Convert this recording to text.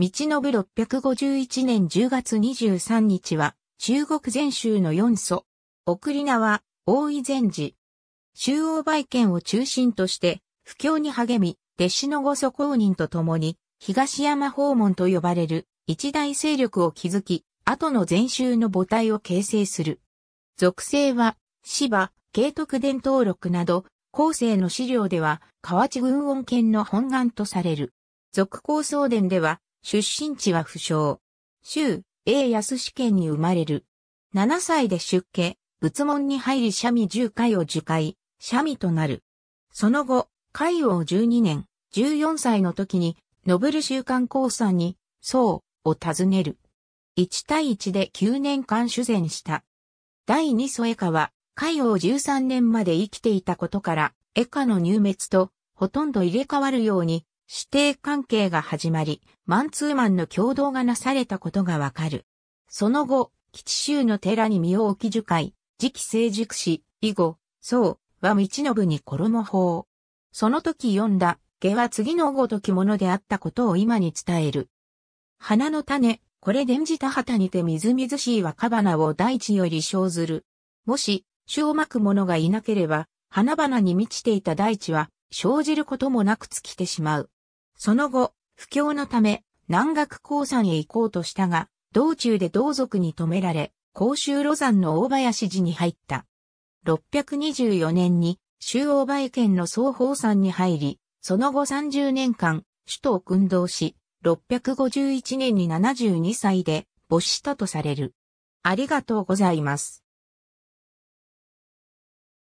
道信651年10月23日は、中国全州の四祖、送り名は、大井禅寺。中央売県を中心として、不況に励み、弟子の五祖公認と共に、東山訪問と呼ばれる一大勢力を築き、後の禅宗の母体を形成する。属性は、芝、慶徳伝統録など、後世の資料では、河内軍恩圏の本願とされる。続構想伝では、出身地は不詳。州、A 安試験に生まれる。7歳で出家、仏門に入り社味10回を受会、社味となる。その後、海王12年、14歳の時に、ノブル週刊講座に、宋を訪ねる。1対1で9年間修善した。第2祖エカは、海王13年まで生きていたことから、エカの入滅と、ほとんど入れ替わるように、指定関係が始まり、マンツーマンの共同がなされたことがわかる。その後、吉州の寺に身を置き樹海、次期成熟し、以後、宋は道信に衣法。その時読んだ、下は次のごときものであったことを今に伝える。花の種、これ伝じた旗にてみずみずしい若花を大地より生ずる。もし、種をまく者がいなければ、花々に満ちていた大地は、生じることもなく尽きてしまう。その後、不況のため、南学鉱山へ行こうとしたが、道中で同族に止められ、甲州路山の大林寺に入った。624年に、州大林県の総宝山に入り、その後30年間、首都を訓導し、651年に72歳で没したとされる。ありがとうございます。